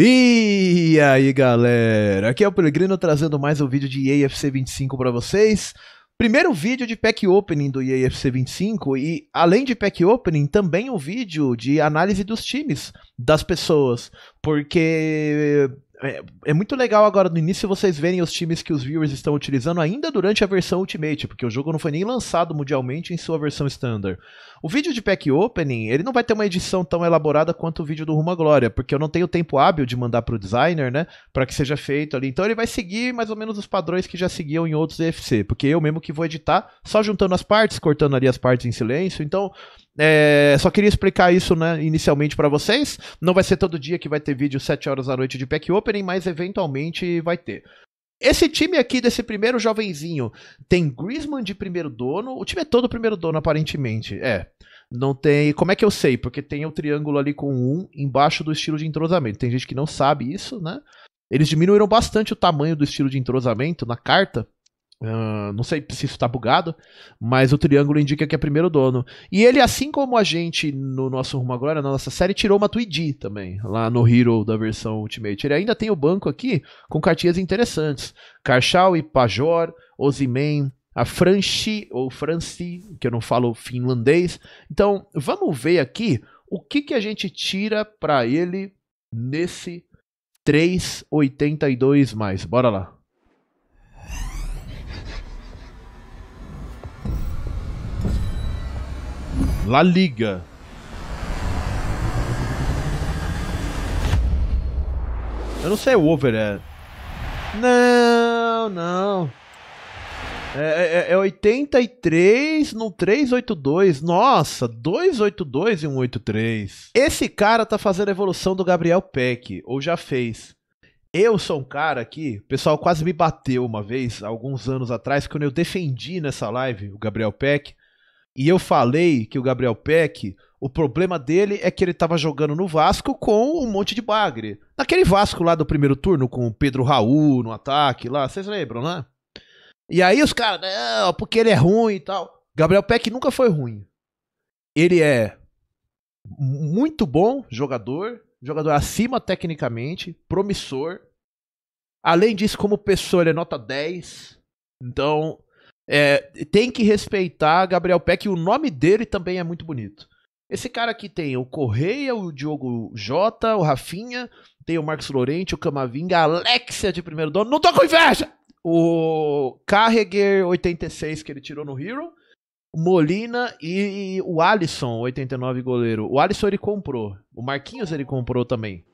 E aí galera, aqui é o Pelegrino trazendo mais um vídeo de EAFC 25 para vocês. Primeiro vídeo de pack opening do EAFC 25 e além de pack opening, também um vídeo de análise dos times, das pessoas, porque é, é, muito legal agora no início vocês verem os times que os viewers estão utilizando ainda durante a versão Ultimate, porque o jogo não foi nem lançado mundialmente em sua versão standard. O vídeo de Pack Opening, ele não vai ter uma edição tão elaborada quanto o vídeo do Rumo à Glória, porque eu não tenho tempo hábil de mandar para o designer, né, para que seja feito ali. Então ele vai seguir mais ou menos os padrões que já seguiam em outros EFC, porque eu mesmo que vou editar, só juntando as partes, cortando ali as partes em silêncio. Então, é, só queria explicar isso né, inicialmente para vocês. Não vai ser todo dia que vai ter vídeo 7 horas da noite de pack opening, mas eventualmente vai ter. Esse time aqui, desse primeiro jovenzinho, tem Griezmann de primeiro dono. O time é todo primeiro dono, aparentemente. É. Não tem. Como é que eu sei? Porque tem o triângulo ali com um embaixo do estilo de entrosamento. Tem gente que não sabe isso, né? Eles diminuíram bastante o tamanho do estilo de entrosamento na carta não sei se isso está bugado, mas o triângulo indica que é primeiro dono. E ele, assim como a gente no nosso Rumo Agora, na nossa série, tirou uma Tweedy também, lá no Hero da versão Ultimate. Ele ainda tem o banco aqui com cartinhas interessantes: Karchal e Pajor, Osimen, a Franchi, ou Franci, que eu não falo finlandês. Então, vamos ver aqui o que, que a gente tira para ele nesse 382 mais. Bora lá. La Liga. Eu não sei o over é. Não, não. É, é, é 83 é no 382. Nossa, 282 e 183. Esse cara tá fazendo a evolução do Gabriel Peck, ou já fez. Eu sou um cara aqui, o pessoal quase me bateu uma vez, alguns anos atrás, quando eu defendi nessa live o Gabriel Peck. E eu falei que o Gabriel Peck, o problema dele é que ele estava jogando no Vasco com um monte de bagre. Naquele Vasco lá do primeiro turno, com o Pedro Raul no ataque lá, vocês lembram, né? E aí os caras, não, porque ele é ruim e tal. Gabriel Peck nunca foi ruim. Ele é muito bom jogador, jogador acima tecnicamente, promissor. Além disso, como pessoa, ele é nota 10. Então, é, tem que respeitar Gabriel Peck e o nome dele também é muito bonito. Esse cara aqui tem o Correia, o Diogo Jota, o Rafinha, tem o Marcos Lorente, o Camavinga, a Alexia de primeiro dono. Não tô com inveja! O Carreguer 86 que ele tirou no Hero, Molina e o Alisson 89 goleiro. O Alisson ele comprou, o Marquinhos ele comprou também.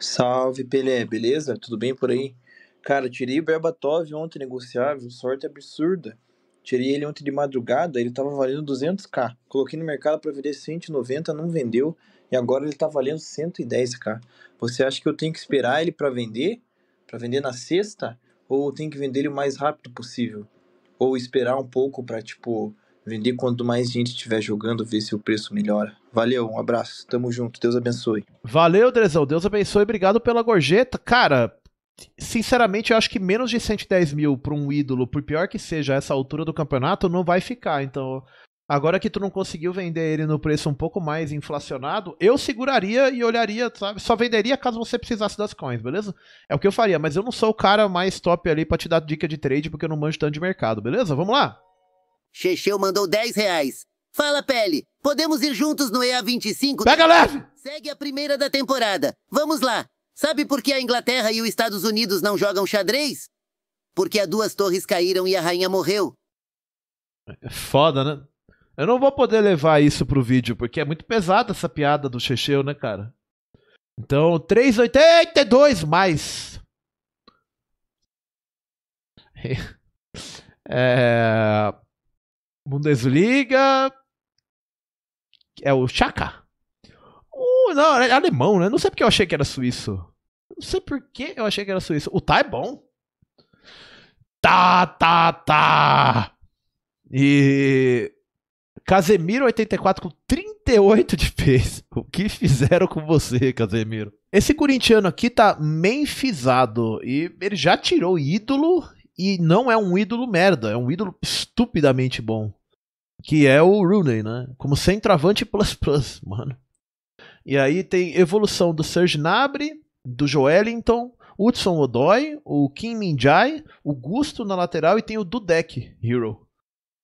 Salve, Pelé, beleza? Tudo bem por aí? Cara, tirei o Berbatov ontem negociável, sorte absurda. Tirei ele ontem de madrugada, ele tava valendo 200k. Coloquei no mercado para vender 190, não vendeu e agora ele tá valendo 110k. Você acha que eu tenho que esperar ele para vender? Para vender na sexta ou tenho que vender ele o mais rápido possível? Ou esperar um pouco para tipo vender quando mais gente estiver jogando, ver se o preço melhora. Valeu, um abraço, tamo junto, Deus abençoe. Valeu, Drezão, Deus abençoe, obrigado pela gorjeta. Cara, sinceramente, eu acho que menos de 110 mil para um ídolo, por pior que seja essa altura do campeonato, não vai ficar. Então, agora que tu não conseguiu vender ele no preço um pouco mais inflacionado, eu seguraria e olharia, sabe? Só venderia caso você precisasse das coins, beleza? É o que eu faria, mas eu não sou o cara mais top ali para te dar dica de trade porque eu não manjo tanto de mercado, beleza? Vamos lá! Checheu mandou 10 reais. Fala, Pele! Podemos ir juntos no EA25? Pega leve! Segue a primeira da temporada. Vamos lá! Sabe por que a Inglaterra e os Estados Unidos não jogam xadrez? Porque as duas torres caíram e a rainha morreu. É foda, né? Eu não vou poder levar isso pro vídeo, porque é muito pesada essa piada do Checheu, né, cara? Então, 3,82 mais. É... Bundesliga. É o Chaka. Uh, não, é alemão, né? Não sei porque eu achei que era suíço. Não sei por que eu achei que era Suíça. O tá é bom. Tá, tá, tá. E Casemiro 84 com 38 de peso O que fizeram com você, Casemiro? Esse corintiano aqui tá menfizado e ele já tirou ídolo e não é um ídolo merda, é um ídolo estupidamente bom. Que é o Rooney, né? Como centroavante plus plus, mano. E aí tem evolução do Serge do Joelinton, Hudson Odoi, o Kim Min-jae, o Gusto na lateral e tem o Dudek Hero.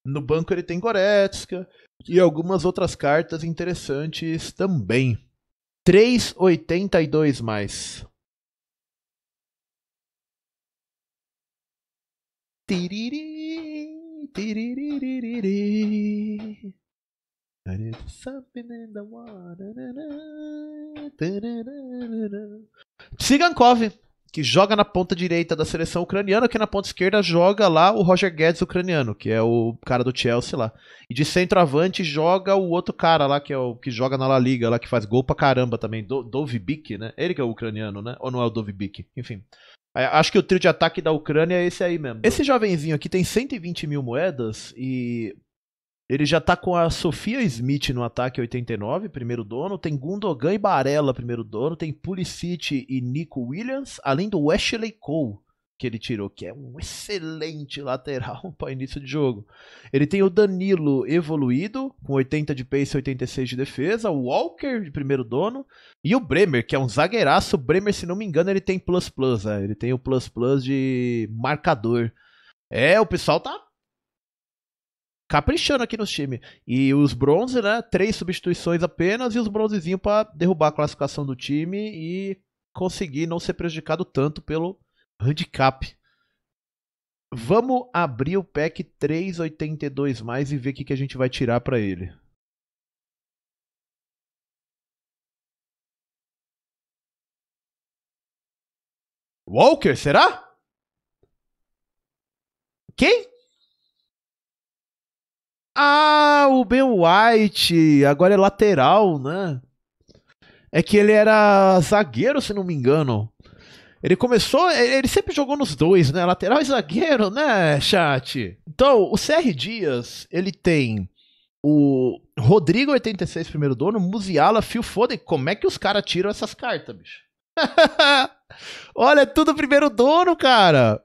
No banco ele tem Goretzka e algumas outras cartas interessantes também. 3,82 mais. Tiriri, tiriri, tiriri. Tsigankov, que joga na ponta direita da seleção ucraniana, que na ponta esquerda joga lá o Roger Guedes ucraniano, que é o cara do Chelsea lá. E de centroavante joga o outro cara lá, que é o que joga na La Liga, lá que faz gol pra caramba também, do, Dovbik, né? Ele que é o ucraniano, né? Ou não é o Dovbik? Enfim. Acho que o trio de ataque da Ucrânia é esse aí mesmo. Esse jovenzinho aqui tem 120 mil moedas e ele já tá com a Sofia Smith no ataque 89, primeiro dono. Tem Gundogan e Barella, primeiro dono. Tem Pulisic e Nico Williams, além do Wesley Cole, que ele tirou, que é um excelente lateral para início de jogo. Ele tem o Danilo evoluído, com 80 de pace e 86 de defesa. O Walker, de primeiro dono. E o Bremer, que é um zagueiraço. O Bremer, se não me engano, ele tem plus plus. Né? Ele tem o plus plus de marcador. É, o pessoal tá caprichando aqui nos times. E os bronze, né? Três substituições apenas e os bronzezinhos para derrubar a classificação do time e conseguir não ser prejudicado tanto pelo handicap. Vamos abrir o pack 382 mais e ver o que, que a gente vai tirar para ele. Walker, será? Quem? Ah, o Ben White, agora é lateral, né? É que ele era zagueiro, se não me engano. Ele começou, ele sempre jogou nos dois, né? Lateral e zagueiro, né, chat? Então, o CR Dias, ele tem o Rodrigo 86 primeiro dono, Musiala, Phil Foden. Como é que os caras tiram essas cartas, bicho? Olha, é tudo primeiro dono, cara.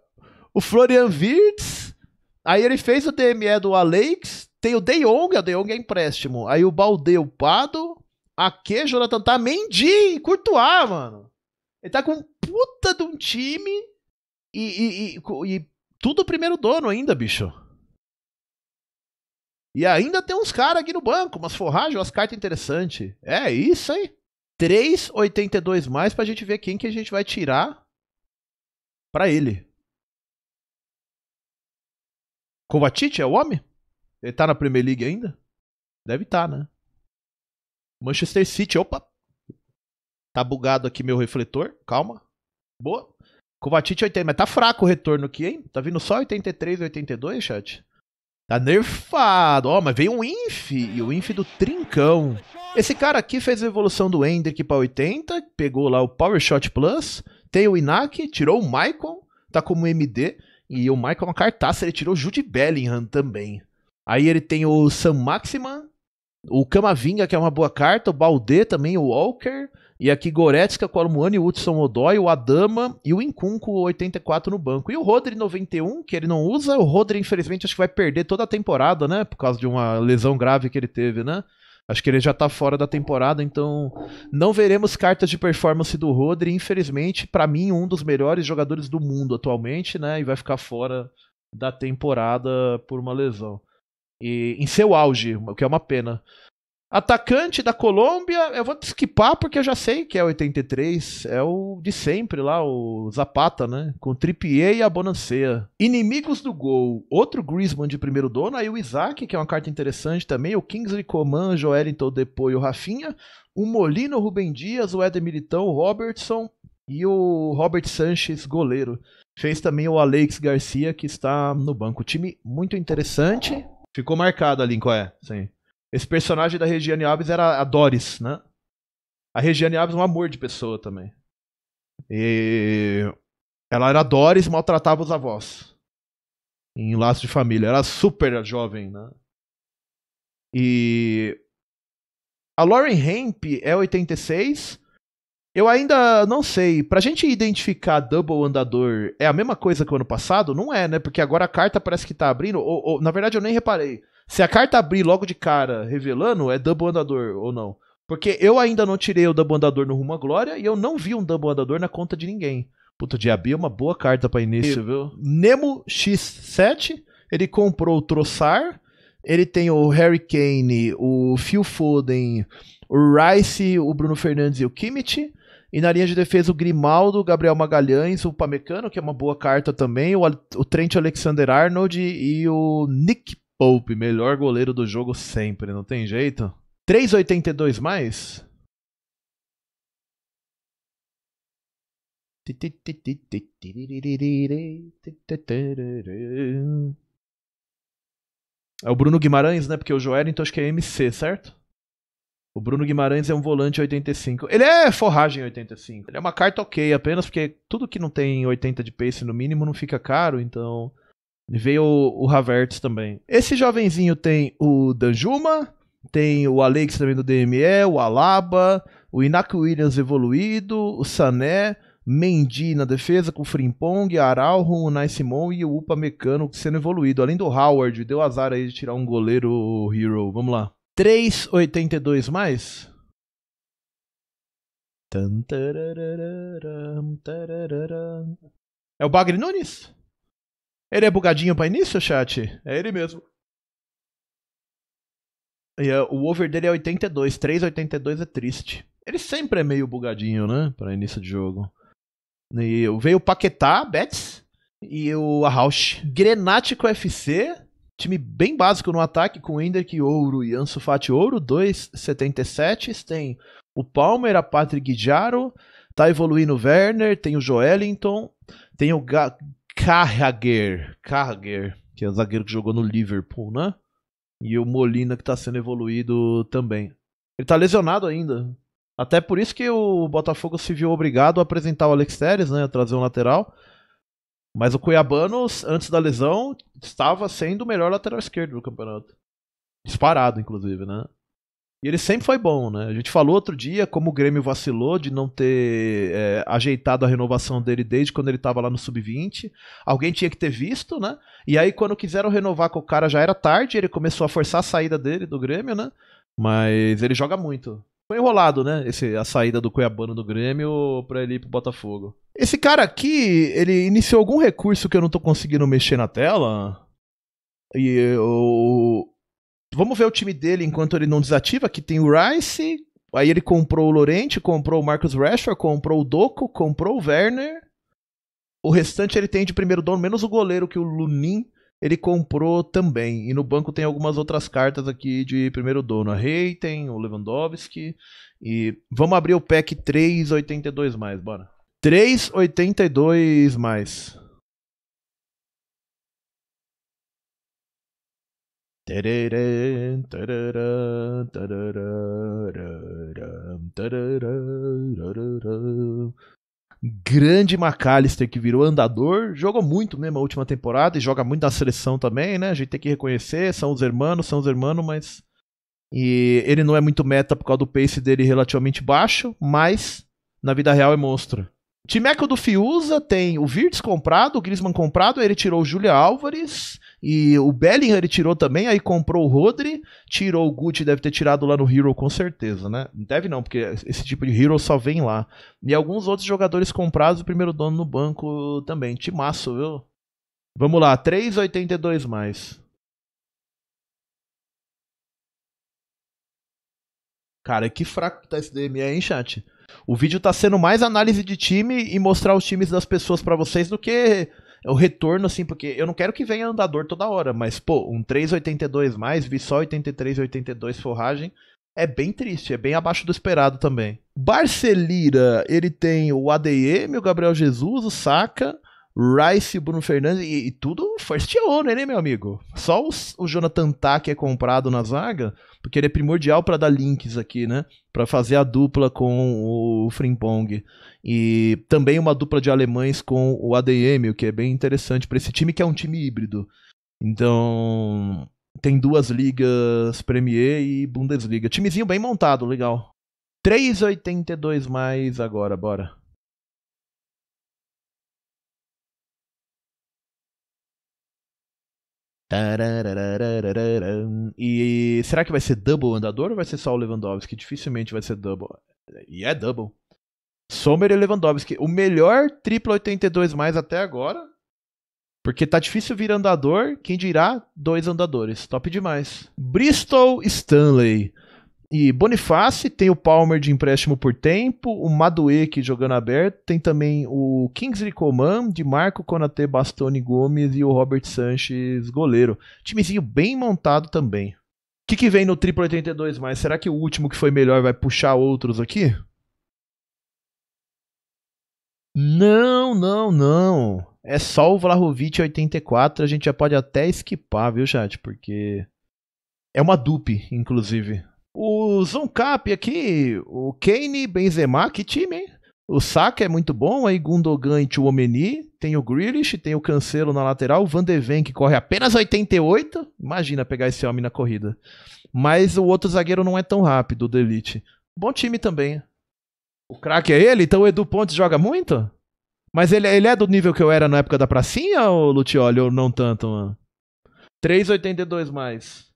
O Florian Wirtz, Aí ele fez o DME do Alex, tem o De Jong, o De Jong é empréstimo. Aí o Baldeu Pado, Ake, Jonathan Tamendi, tá Courtois, mano. Ele tá com puta de um time e, e, e, e tudo primeiro dono ainda, bicho. E ainda tem uns caras aqui no banco, umas forragens, umas cartas interessantes. É isso aí. 3,82 mais pra gente ver quem que a gente vai tirar pra ele. Kovacic é o homem? Ele tá na Premier League ainda? Deve estar, tá, né? Manchester City, opa! Tá bugado aqui meu refletor, calma. Boa. Kovacic 80, é mas tá fraco o retorno aqui, hein? Tá vindo só 83, 82, chat? Tá nerfado. Ó, oh, mas veio um inf e o inf do trincão. Esse cara aqui fez a evolução do aqui para 80, pegou lá o Power Shot Plus, tem o Inaki, tirou o Michael, tá como MD. E o Michael na é cartaça, ele tirou Jude Bellingham também. Aí ele tem o Sam Maximan, o Camavinga, que é uma boa carta, o Balde também, o Walker, e aqui Goretzka, Colomwani, Hudson Odoi, o Adama e o Incunco 84 no banco. E o Rodri 91, que ele não usa, o Rodri infelizmente acho que vai perder toda a temporada, né, por causa de uma lesão grave que ele teve, né? Acho que ele já está fora da temporada, então não veremos cartas de performance do Rodri, infelizmente, para mim um dos melhores jogadores do mundo atualmente, né, e vai ficar fora da temporada por uma lesão. E em seu auge, o que é uma pena. Atacante da Colômbia, eu vou esquipar porque eu já sei que é 83. É o de sempre lá, o Zapata, né? Com Tripier e a Bonancea. Inimigos do gol, outro Griezmann de primeiro dono, aí o Isaac, que é uma carta interessante também, o Kingsley Coman, Joel depois e o Rafinha, o Molino, o Rubem Dias, o Éder Militão, o Robertson e o Robert Sanches, goleiro. Fez também o Alex Garcia, que está no banco. Time muito interessante. Ficou marcado ali, qual é? Sim. Esse personagem da Regiane Alves era a Doris, né? A Regiane Alves é um amor de pessoa também. E ela era Doris, maltratava os avós. Em laço de família. Era super jovem, né? E a Lauren Hemp é 86. Eu ainda não sei. Pra gente identificar Double Andador, é a mesma coisa que o ano passado? Não é, né? Porque agora a carta parece que tá abrindo. Ou, ou na verdade, eu nem reparei. Se a carta abrir logo de cara revelando, é double andador ou não. Porque eu ainda não tirei o double andador no Rumo à Glória e eu não vi um double andador na conta de ninguém. Puta, Diabi é uma boa carta para início, e, viu? Nemo X7, ele comprou o Troçar, ele tem o Harry Kane, o Phil Foden, o Rice, o Bruno Fernandes e o Kimmich. E na linha de defesa, o Grimaldo, o Gabriel Magalhães, o Pamecano, que é uma boa carta também, o, o Trent Alexander Arnold e o Nick Pope, melhor goleiro do jogo sempre, não tem jeito. 3,82 mais? É o Bruno Guimarães, né? Porque o Joel, então acho que é MC, certo? O Bruno Guimarães é um volante 85. Ele é forragem 85. Ele é uma carta ok, apenas porque tudo que não tem 80 de pace no mínimo não fica caro, então Veio o, Havertz também. Esse jovenzinho tem o Danjuma, tem o Alex também do DME, o Alaba, o Inácio Williams evoluído, o Sané, Mendy na defesa com o Frimpong, Araujo, o Simon e o Upa Mecano sendo evoluído. Além do Howard, deu azar aí de tirar um goleiro Hero. Vamos lá. 3,82 mais? É o Bagre Nunes? Ele é bugadinho para início, chat? É ele mesmo. E, eh, o over dele é 82. 3,82 é triste. Ele sempre é meio bugadinho, né? Para início de jogo. E veio o Paquetá, Betts. E o Arrauch. Grenático FC. Time bem básico no ataque, com que Ouro e Ansu Fati Ouro. 2,77. Tem o Palmer, a Patrick Guijaro. Tá evoluindo o Werner. Tem o Joelinton. Tem o Ga Carragher, Carragher, que é o zagueiro que jogou no Liverpool, né? E o Molina que tá sendo evoluído também. Ele tá lesionado ainda. Até por isso que o Botafogo se viu obrigado a apresentar o Alex Teres, né? A trazer um lateral. Mas o Cuiabano, antes da lesão, estava sendo o melhor lateral esquerdo do campeonato. Disparado, inclusive, né? E ele sempre foi bom, né? A gente falou outro dia como o Grêmio vacilou de não ter é, ajeitado a renovação dele desde quando ele estava lá no sub-20. Alguém tinha que ter visto, né? E aí, quando quiseram renovar com o cara, já era tarde, ele começou a forçar a saída dele do Grêmio, né? Mas ele joga muito. Foi enrolado, né? Esse, a saída do Cuiabano do Grêmio pra ele ir pro Botafogo. Esse cara aqui, ele iniciou algum recurso que eu não tô conseguindo mexer na tela? E o, Vamos ver o time dele enquanto ele não desativa, que tem o Rice, aí ele comprou o Lorente, comprou o Marcus Rashford, comprou o Doko, comprou o Werner. O restante ele tem de primeiro dono, menos o goleiro que o Lunin ele comprou também. E no banco tem algumas outras cartas aqui de primeiro dono. A Rei tem o Lewandowski. E vamos abrir o pack 382 mais, bora. 382 mais. Grande McAllister que virou andador, jogou muito mesmo a última temporada e joga muito na seleção também, né? A gente tem que reconhecer, são os irmãos, são os irmãos, mas e ele não é muito meta por causa do pace dele relativamente baixo, mas na vida real é monstro. Timeco é do Fiuza tem o Virtus comprado, o Griezmann comprado, ele tirou o Julia Álvares, e o Bellingham ele tirou também, aí comprou o Rodri, tirou o Guti, deve ter tirado lá no Hero com certeza, né? Deve não, porque esse tipo de Hero só vem lá. E alguns outros jogadores comprados, o primeiro dono no banco também. Timaço, viu? Vamos lá, 3,82 mais. Cara, que fraco que tá esse aí, hein, chat? O vídeo tá sendo mais análise de time e mostrar os times das pessoas para vocês do que é o retorno, assim, porque eu não quero que venha andador toda hora, mas, pô, um 3,82 mais, vi só 83, 82 forragem. É bem triste, é bem abaixo do esperado também. Barcelira, ele tem o ADM, o Gabriel Jesus, o Saca Rice, Bruno Fernandes e, e tudo first owner, né, meu amigo? Só os, o Jonathan Tá que é comprado na zaga porque ele é primordial para dar links aqui, né? Para fazer a dupla com o Frimpong. E também uma dupla de alemães com o ADM, o que é bem interessante para esse time, que é um time híbrido. Então, tem duas ligas Premier e Bundesliga. Timezinho bem montado, legal. 3,82 mais agora, bora. E será que vai ser double andador ou vai ser só o Lewandowski? Dificilmente vai ser double. E é double. Sommer e Lewandowski. O melhor triplo 82 mais até agora. Porque tá difícil vir andador, quem dirá dois andadores. Top demais. Bristol Stanley. E Boniface, tem o Palmer de empréstimo por tempo, o Madueke jogando aberto, tem também o Kingsley Coman, de Marco Conate, Bastoni Gomes e o Robert Sanches, goleiro. Timezinho bem montado também. O que, que vem no triplo 82 mais? Será que o último que foi melhor vai puxar outros aqui? Não, não, não. É só o Vlahovic 84, a gente já pode até esquipar, viu, chat? Porque é uma dupe, inclusive. O Zoncap aqui, o Kane, Benzema, que time, hein? O Saka é muito bom, aí Gundogan e Tchouameni, tem o Grealish, tem o Cancelo na lateral, o Van de Ven que corre apenas 88, imagina pegar esse homem na corrida. Mas o outro zagueiro não é tão rápido, o Delite. Bom time também. O craque é ele, então o Edu Pontes joga muito? Mas ele, ele é do nível que eu era na época da pracinha, ou Lutioli, ou não tanto, mano? 3,82 mais.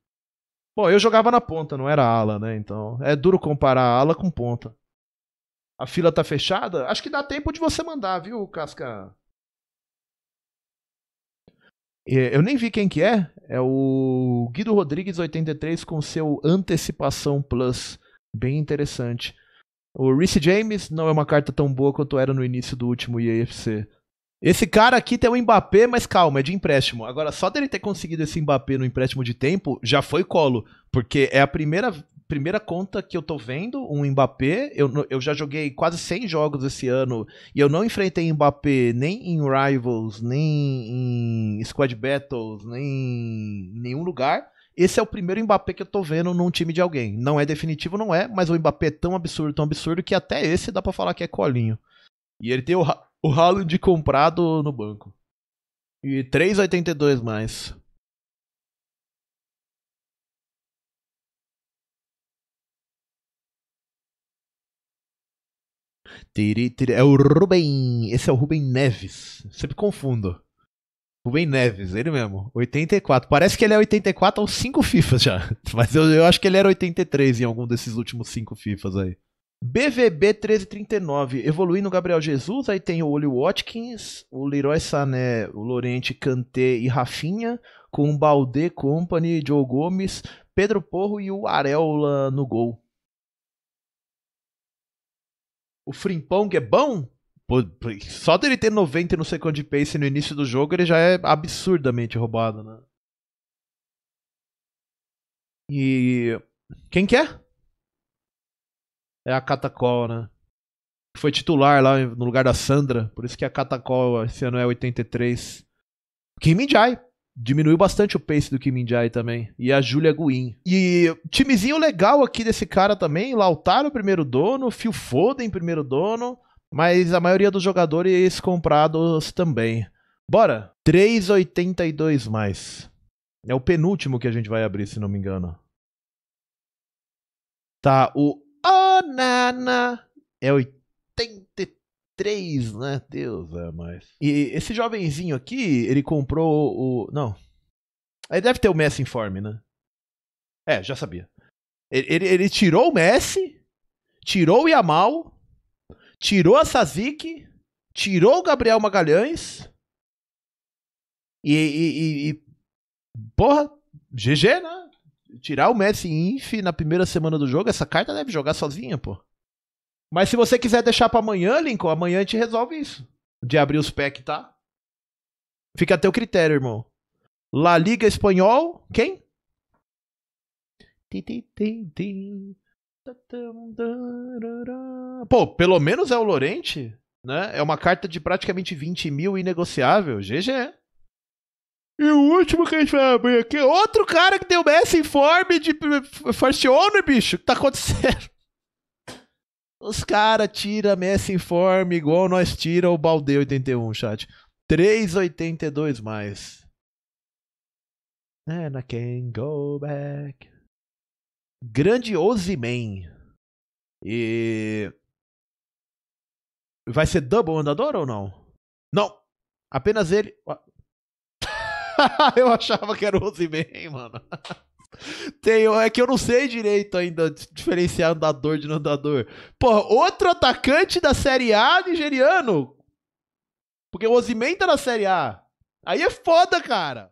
Bom, eu jogava na ponta, não era ala, né? Então é duro comparar ala com ponta. A fila tá fechada? Acho que dá tempo de você mandar, viu, Casca? É, eu nem vi quem que é. É o Guido Rodrigues 83 com seu Antecipação Plus. Bem interessante. O Reese James não é uma carta tão boa quanto era no início do último EAFC. Esse cara aqui tem o um Mbappé, mas calma, é de empréstimo. Agora, só dele ter conseguido esse Mbappé no empréstimo de tempo já foi colo, porque é a primeira primeira conta que eu tô vendo um Mbappé. Eu, eu já joguei quase 100 jogos esse ano e eu não enfrentei Mbappé nem em Rivals, nem em Squad Battles, nem em nenhum lugar. Esse é o primeiro Mbappé que eu tô vendo num time de alguém. Não é definitivo, não é, mas o Mbappé é tão absurdo, tão absurdo que até esse dá para falar que é colinho. E ele tem o, o Haaland comprado no banco. E 3,82 mais. É o Rubem. Esse é o Rubem Neves. Sempre confundo. Rubem Neves, ele mesmo. 84. Parece que ele é 84 ou 5 FIFAs já. Mas eu, eu acho que ele era 83 em algum desses últimos 5 FIFAs aí. BVB 1339, evoluindo Gabriel Jesus, aí tem o Oli Watkins, o Leroy Sané, o Lorente, Kanté e Rafinha, com o Balde Company, Joe Gomes, Pedro Porro e o Areola no gol. O Frimpong é bom? só dele ter 90 no second pace no início do jogo, ele já é absurdamente roubado, né? E quem quer? é? é a Catacol, né? Foi titular lá no lugar da Sandra, por isso que a Catacol esse ano é 83. Kim Jai diminuiu bastante o pace do Kim Jai também. E a Julia Guin. E timezinho legal aqui desse cara também. Lautaro, primeiro dono. Phil Foden, primeiro dono. Mas a maioria dos jogadores comprados também. Bora! 3,82 mais. É o penúltimo que a gente vai abrir, se não me engano. Tá, o Banana. É 83, né? Deus é mais. E esse jovenzinho aqui, ele comprou o. Não. Aí deve ter o Messi informe, né? É, já sabia. Ele, ele, ele tirou o Messi, tirou o Yamal, tirou a Sazik, tirou o Gabriel Magalhães. E, e, e, e porra, GG, né? tirar o Messi Inf na primeira semana do jogo, essa carta deve jogar sozinha, pô. Mas se você quiser deixar para amanhã, Lincoln, amanhã a gente resolve isso. De abrir os packs, tá? Fica a teu critério, irmão. La Liga Espanhol, quem? Pô, pelo menos é o Lorente, né? É uma carta de praticamente 20 mil inegociável. GG. E o último que a gente vai abrir aqui, outro cara que deu Messi em forma de eh, First Owner, bicho. O que tá acontecendo? Os caras tiram Messi em forma igual nós tira o Balde 81, chat. 3,82 mais. And I can go back. Grandioso man. E... Vai ser double andador ou não? Não. Apenas ele... eu achava que era o Osimen, mano. Tem, é que eu não sei direito ainda diferenciar andador de andador. Porra, outro atacante da Série A nigeriano. Porque o Osimen tá na Série A. Aí é foda, cara.